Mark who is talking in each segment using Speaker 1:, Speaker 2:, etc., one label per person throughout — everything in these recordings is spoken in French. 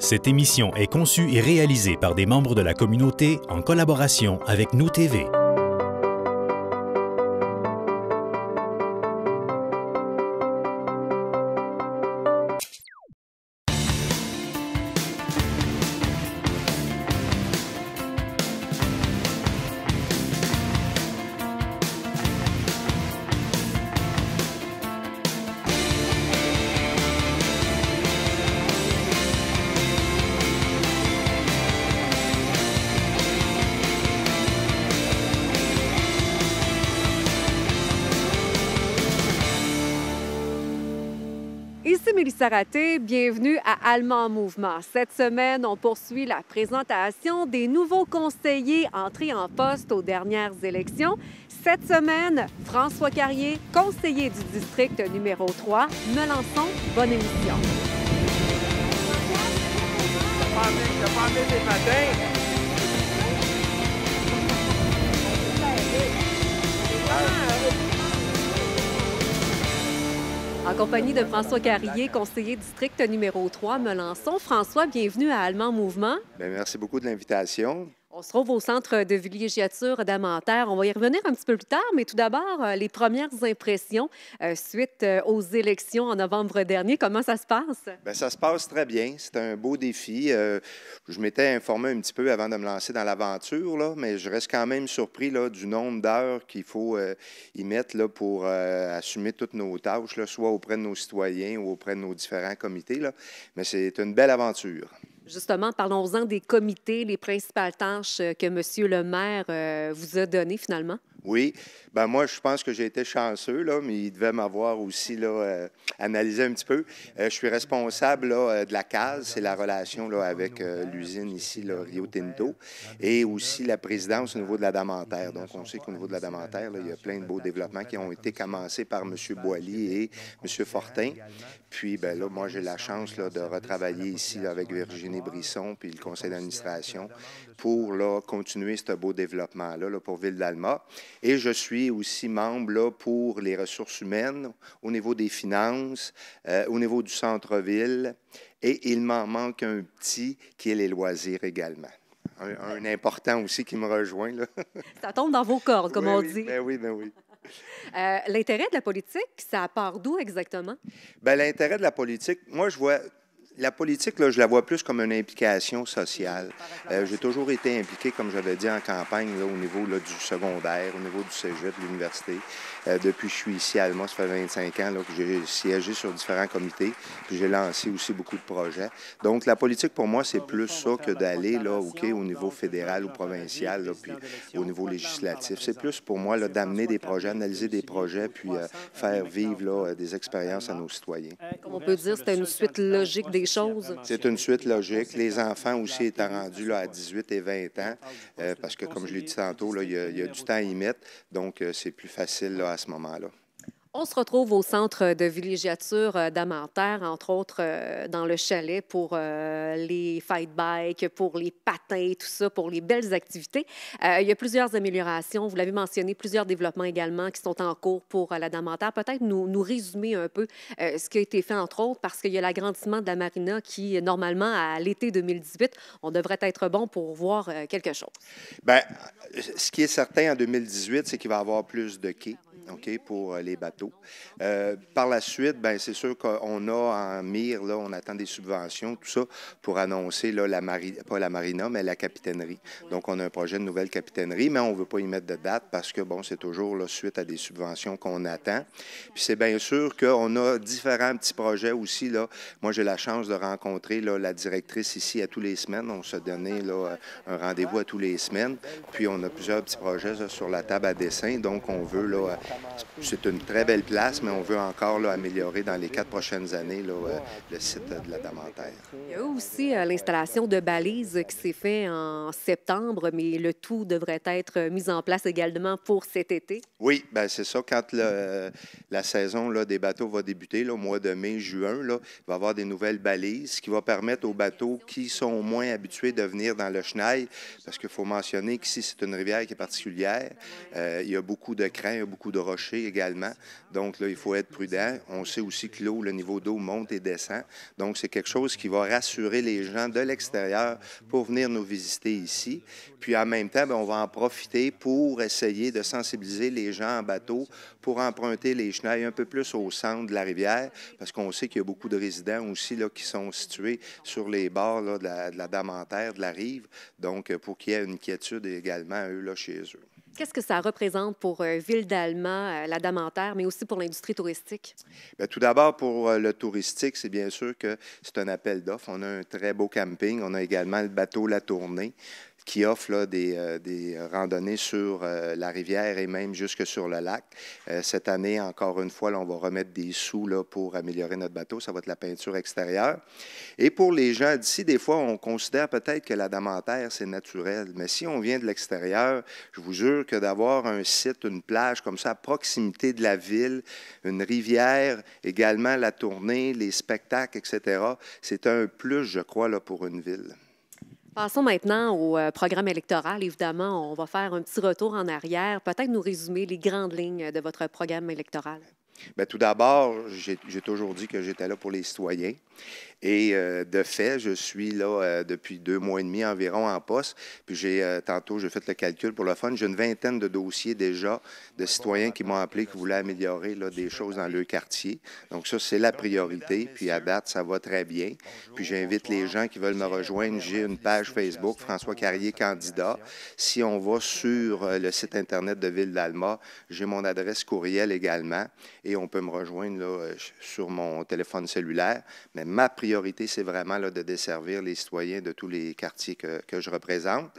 Speaker 1: Cette émission est conçue et réalisée par des membres de la communauté en collaboration avec Nous TV. Raté, bienvenue à Allemand Mouvement. Cette semaine, on poursuit la présentation des nouveaux conseillers entrés en poste aux dernières élections. Cette semaine, François Carrier, conseiller du district numéro 3, lançons bonne émission.
Speaker 2: matin
Speaker 1: en compagnie de François Carrier, conseiller district numéro 3 Melançon. François, bienvenue à Allemand Mouvement.
Speaker 2: Ben, merci beaucoup de l'invitation.
Speaker 1: On se trouve au centre de villégiature d'Amentaire. On va y revenir un petit peu plus tard, mais tout d'abord, euh, les premières impressions euh, suite euh, aux élections en novembre dernier. Comment ça se passe?
Speaker 2: Bien, ça se passe très bien. C'est un beau défi. je m'étais informé un petit peu avant de me lancer dans l'aventure, là, mais je reste quand même surpris là, du nombre d'heures qu'il faut y mettre là, pour assumer toutes nos tâches, soit auprès de nos citoyens ou auprès de nos différents comités. Là. Mais c'est une belle aventure.
Speaker 1: Justement, parlons-en des comités, les principales tâches euh, que M. le maire euh, vous a données finalement.
Speaker 2: Oui. Ben moi, je pense que j'ai été chanceux, là, mais il devait m'avoir aussi là, euh, analysé un petit peu. Euh, je suis responsable là, euh, de la case, c'est la relation là, avec l'usine ici, là, Rio Tinto, et aussi la présidence au niveau de la Damentaire. Donc, on sait qu'au niveau de la Damentaire, il y a plein de beaux développements qui ont été commencés par M. Boilly et M. Fortin. Puis, ben là, moi, j'ai la chance là, de retravailler ici avec Virginie Brisson puis le conseil d'administration pour là, continuer ce beau développement là, pour Ville d'Alma. Et je suis aussi membre là, pour les ressources humaines, au niveau des finances, euh, au niveau du centre-ville. Et il m'en manque un petit qui est les loisirs également. Un, important aussi qui me rejoint. Là.
Speaker 1: Ça tombe dans vos cordes, comme on dit.
Speaker 2: Ben oui, ben oui.
Speaker 1: Euh, l'intérêt de la politique, ça part d'où exactement?
Speaker 2: Bien, l'intérêt de la politique, moi, je vois la politique, je la vois plus comme une implication sociale. Euh, j'ai toujours été impliqué, comme j'avais dit, en campagne au niveau du secondaire, au niveau du cégep, de l'université. Euh, depuis que je suis ici à Allemagne, ça fait 25 ans que j'ai siégé sur différents comités, puis j'ai lancé aussi beaucoup de projets. Donc, la politique, pour moi, c'est plus ça que d'aller là, au niveau fédéral ou provincial, puis au niveau législatif. C'est plus pour moi d'amener des projets, analyser des projets, puis euh, faire vivre des expériences à nos citoyens.
Speaker 1: Comme on peut dire, c'était une suite logique des
Speaker 2: c'est une suite logique. Les enfants aussi étant rendus là, à 18 et 20 ans, euh, parce que, comme je l'ai dit tantôt, il, y a, du temps à y mettre, donc euh, c'est plus facile là, à ce moment-là.
Speaker 1: On se retrouve au centre de villégiature euh, d'Amanterre, entre autres euh, dans le chalet pour euh, les fight bikes, pour les patins, tout ça, pour les belles activités. Il y a plusieurs améliorations. Vous l'avez mentionné, plusieurs développements également qui sont en cours pour la Damanterre. Peut-être nous, nous, résumer un peu ce qui a été fait, entre autres, parce qu'il y a l'agrandissement de la marina qui, normalement, à l'été 2018, on devrait être bon pour voir quelque chose.
Speaker 2: Bien, ce qui est certain en 2018, c'est qu'il va y avoir plus de quais. OK, pour euh, les bateaux. Euh, par la suite, ben c'est sûr qu'on a en mire, là, on attend des subventions, tout ça, pour annoncer, là, la mari... pas la marina, mais la capitainerie. Donc, on a un projet de nouvelle capitainerie, mais on ne veut pas y mettre de date parce que, bon, c'est toujours là, suite à des subventions qu'on attend. Puis c'est bien sûr qu'on a différents petits projets aussi, là. Moi, j'ai la chance de rencontrer, là, la directrice ici à tous les semaines. On se donnait, là, un rendez-vous à tous les semaines. Puis on a plusieurs petits projets sur la table à dessin. Donc, on veut, là, c'est une très belle place, mais on veut encore améliorer dans les quatre prochaines années euh, le site de la Damantère.
Speaker 1: Il y a aussi euh, l'installation de balises qui s'est fait en septembre, mais le tout devrait être mis en place également pour cet été.
Speaker 2: Oui, ben c'est ça. Quand euh, la saison là, des bateaux va débuter, au mois de mai, juin, il va y avoir des nouvelles balises, qui va permettre aux bateaux qui sont moins habitués de venir dans le Chenail, parce qu'il faut mentionner qu'ici, c'est une rivière qui est particulière. il y a beaucoup de crains il y a beaucoup de également. Donc là, il faut être prudent. On sait aussi que l'eau, le niveau d'eau monte et descend. Donc c'est quelque chose qui va rassurer les gens de l'extérieur pour venir nous visiter ici. Puis en même temps, ben, on va en profiter pour essayer de sensibiliser les gens en bateau pour emprunter les chenilles un peu plus au centre de la rivière, parce qu'on sait qu'il y a beaucoup de résidents aussi là, qui sont situés sur les bords de, la, de la de la rive, donc pour qu'il y ait une quiétude également, eux, là, chez eux.
Speaker 1: Qu'est-ce que ça représente pour euh, Ville d'Alma, euh, la terre mais aussi pour l'industrie touristique?
Speaker 2: Ben, tout d'abord, pour euh, le touristique, c'est bien sûr que c'est un appel d'offres. On a un très beau camping. On a également le bateau La Tournée qui offre euh, des, randonnées sur euh, la rivière et même jusque sur le lac. Euh, cette année, encore une fois, on va remettre des sous là, pour améliorer notre bateau. Ça va être la peinture extérieure. Et pour les gens d'ici, des fois, on considère peut-être que la c'est naturel. Mais si on vient de l'extérieur, je vous jure que d'avoir un site, une plage comme ça, à proximité de la ville, une rivière, également la tournée, les spectacles, etc., c'est un plus, je crois, là, pour une ville.
Speaker 1: Passons maintenant au euh, programme électoral. Évidemment, on va faire un petit retour en arrière, peut-être nous résumer les grandes lignes de votre programme électoral.
Speaker 2: Ben, tout d'abord, j'ai toujours dit que j'étais là pour les citoyens. Et euh, de fait, je suis là euh, depuis deux mois et demi environ en poste. Puis j'ai euh, tantôt, j'ai fait le calcul pour le fun. J'ai une vingtaine de dossiers déjà de citoyens qui m'ont appelé, qui voulaient améliorer là, des choses dans le quartier. Donc ça, c'est la priorité. Puis à date, ça va très bien. Puis j'invite les gens qui veulent me rejoindre. J'ai une page Facebook, François Carrier candidat. Si on va sur le site Internet de Ville d'Alma, j'ai mon adresse courriel également et on peut me rejoindre euh, sur mon téléphone cellulaire. Mais ma priorité, c'est vraiment de desservir les citoyens de tous les quartiers que, je représente.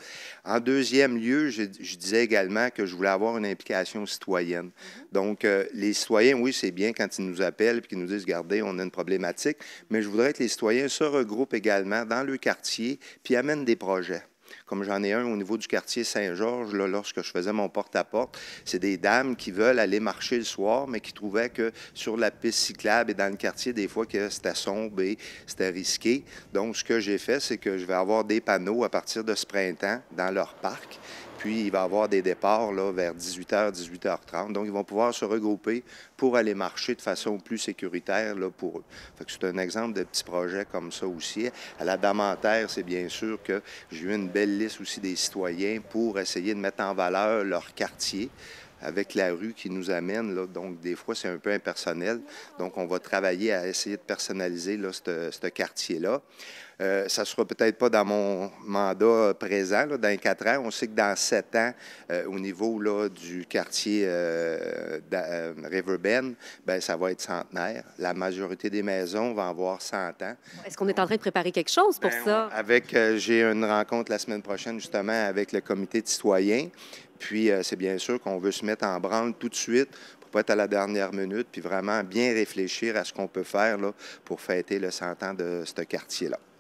Speaker 2: En deuxième lieu, je, disais également que je voulais avoir une implication citoyenne. Mm-hmm. Donc, euh, les citoyens, oui, c'est bien quand ils nous appellent et qu'ils nous disent, regardez, on a une problématique, mais je voudrais que les citoyens se regroupent également dans le quartier puis amènent des projets comme j'en ai un au niveau du quartier Saint-Georges, lorsque je faisais mon porte-à-porte, c'est des dames qui veulent aller marcher le soir, mais qui trouvaient que sur la piste cyclable et dans le quartier, des fois, que c'était sombre et c'était risqué. Donc, ce que j'ai fait, c'est que je vais avoir des panneaux à partir de ce printemps dans leur parc puis il va y avoir des départs là, vers 18h, 18h30. Donc, ils vont pouvoir se regrouper pour aller marcher de façon plus sécuritaire là, pour eux. c'est un exemple de petits projets comme ça aussi. À la terre, c'est bien sûr que j'ai eu une belle liste aussi des citoyens pour essayer de mettre en valeur leur quartier avec la rue qui nous amène. Donc, des fois, c'est un peu impersonnel. Donc, on va travailler à essayer de personnaliser ce quartier-là. Euh, ça ne sera peut-être pas dans mon mandat présent, dans quatre ans. On sait que dans sept ans, euh, au niveau là, du quartier euh, euh Riverbend, ben, ça va être centenaire. La majorité des maisons vont avoir 100 ans.
Speaker 1: Est-ce qu'on est en train de préparer quelque chose pour ben, ça?
Speaker 2: Avec, j'ai une rencontre la semaine prochaine justement avec le comité de citoyens. Puis c'est bien sûr qu'on veut se mettre en branle tout de suite pour ne pas être à la dernière minute, puis vraiment bien réfléchir à ce qu'on peut faire là, pour fêter le 100 ans de ce quartier-là.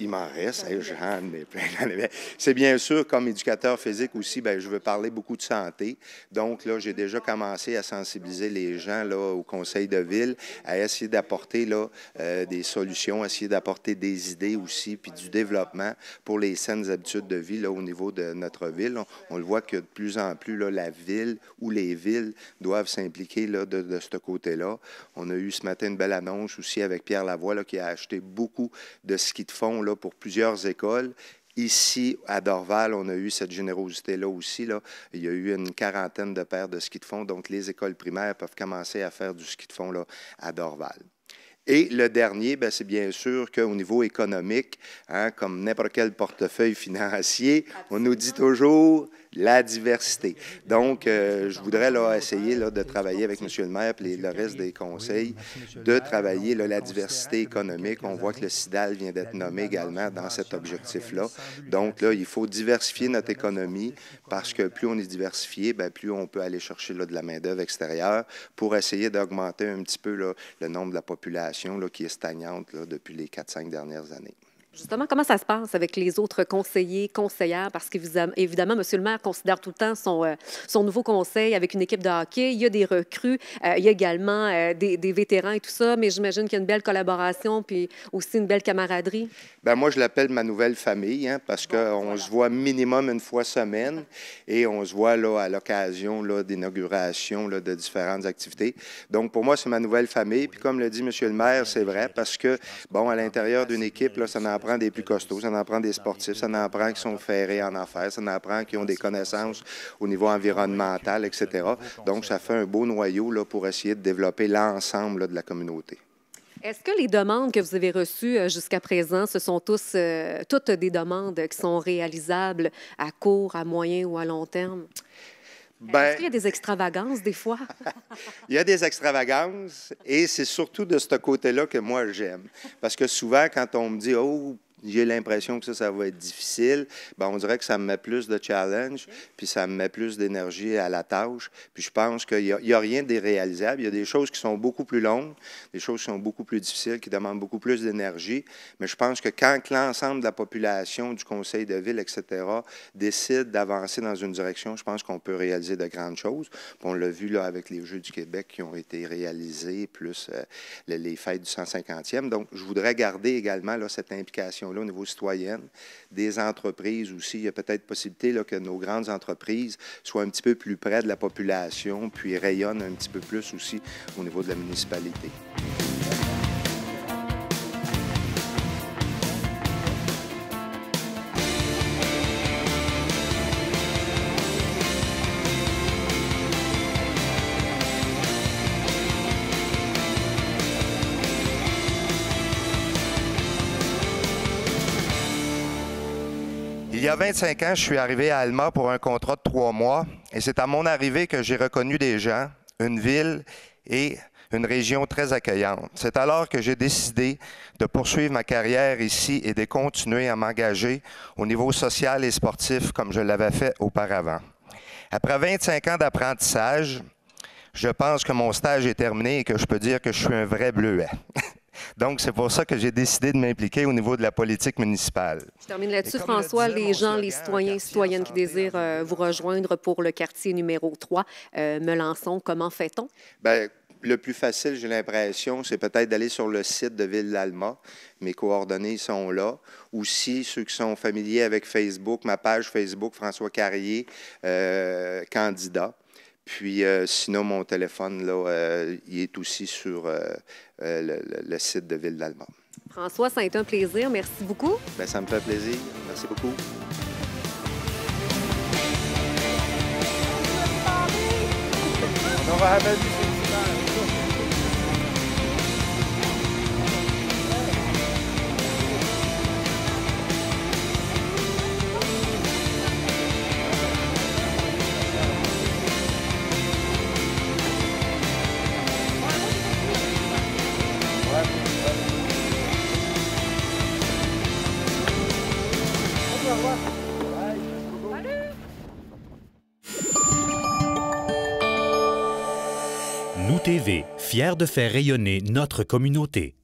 Speaker 2: Il m'en reste, j'en ai C'est bien sûr, comme éducateur physique aussi, ben, je veux parler beaucoup de santé. Donc, là, j'ai déjà commencé à sensibiliser les gens là, au conseil de ville, à essayer d'apporter là, euh, des solutions, essayer d'apporter des idées aussi, puis du développement pour les saines habitudes de vie là, au niveau de notre ville. On, le voit que de plus en plus, là, la ville ou les villes doivent s'impliquer là, de, ce côté-là. On a eu ce matin une belle annonce aussi avec Pierre Lavoie là, qui a acheté beaucoup de skis de fond là, pour plusieurs écoles. Ici, à Dorval, on a eu cette générosité-là aussi. Là. Il y a eu une quarantaine de paires de ski de fond, donc les écoles primaires peuvent commencer à faire du ski de fond là, à Dorval. Et le dernier, ben, c'est bien sûr qu'au niveau économique, hein, comme n'importe quel portefeuille financier, on nous dit toujours la diversité. Donc, euh, je voudrais là, essayer de travailler avec M. le maire et le reste des conseils, de travailler la diversité économique. On voit que le SIDAL vient d'être nommé également dans cet objectif-là. Donc, là, il faut diversifier notre économie parce que plus on est diversifié, ben, plus on peut aller chercher de la main-d'œuvre extérieure pour essayer d'augmenter un petit peu le nombre de la population qui est stagnante depuis les 4-5 dernières années.
Speaker 1: Justement, comment ça se passe avec les autres conseillers, conseillères? Parce qu'évidemment, M. le maire considère tout le temps son, euh, son nouveau conseil avec une équipe de hockey. Il y a des recrues, euh, il y a également euh, des, vétérans et tout ça, mais j'imagine qu'il y a une belle collaboration puis aussi une belle camaraderie.
Speaker 2: Bien, moi, je l'appelle ma nouvelle famille hein, parce qu'on se voit minimum une fois semaine et on se voit là, à l'occasion d'inauguration de différentes activités. Donc, pour moi, c'est ma nouvelle famille. Puis, comme le dit M. le maire, c'est vrai parce que, bon, à l'intérieur d'une équipe, là, ça pas prend des plus costauds, ça en prend des sportifs, ça en prend qui sont ferrés en affaires, ça en prend qui ont des connaissances au niveau environnemental, etc. Donc, ça fait un beau noyau là, pour essayer de développer l'ensemble de la communauté.
Speaker 1: Est-ce que les demandes que vous avez reçues euh, jusqu'à présent, ce sont tous, euh, toutes des demandes qui sont réalisables à court, à moyen ou à long terme? Ben, est y a des extravagances des fois?
Speaker 2: il y a des extravagances et c'est surtout de ce côté-là que moi j'aime. Parce que souvent, quand on me dit, oh, j'ai l'impression que ça, ça va être difficile, ben, on dirait que ça me met plus de challenge, puis ça me met plus d'énergie à la tâche. Puis je pense qu'il n'y a, rien d'irréalisable. Il y a des choses qui sont beaucoup plus longues, des choses qui sont beaucoup plus difficiles, qui demandent beaucoup plus d'énergie. Mais je pense que quand l'ensemble de la population, du conseil de ville, etc., décide d'avancer dans une direction, je pense qu'on peut réaliser de grandes choses. on l'a vu là avec les Jeux du Québec qui ont été réalisés, plus euh, les, fêtes du 150e. Donc, je voudrais garder également cette implication au niveau citoyenne, des entreprises aussi. Il y a peut-être possibilité que nos grandes entreprises soient un petit peu plus près de la population, puis rayonnent un petit peu plus aussi au niveau de la municipalité. 25 ans, je suis arrivé à Alma pour un contrat de trois mois et c'est à mon arrivée que j'ai reconnu des gens, une ville et une région très accueillante. C'est alors que j'ai décidé de poursuivre ma carrière ici et de continuer à m'engager au niveau social et sportif comme je l'avais fait auparavant. Après 25 ans d'apprentissage, je pense que mon stage est terminé et que je peux dire que je suis un vrai bleuet. Donc, c'est pour ça que j'ai décidé de m'impliquer au niveau de la politique municipale.
Speaker 1: Je termine là-dessus, François. les gens, les citoyens et citoyennes qui désirent euh, euh, vous rejoindre pour le quartier numéro 3, euh, me lançons. comment fait-on?
Speaker 2: Ben, le plus facile, j'ai l'impression, c'est peut-être d'aller sur le site de ville d'Alma. Mes coordonnées sont là. Aussi, ceux qui sont familiers avec Facebook, ma page Facebook, François Carrier, candidat. Puis euh, sinon, mon téléphone, euh, il est aussi sur euh, le, site de Ville d'Allemagne.
Speaker 1: François, ça a été un plaisir. Merci beaucoup.
Speaker 2: Ben, ça me fait plaisir. Merci beaucoup. On va de faire rayonner notre communauté.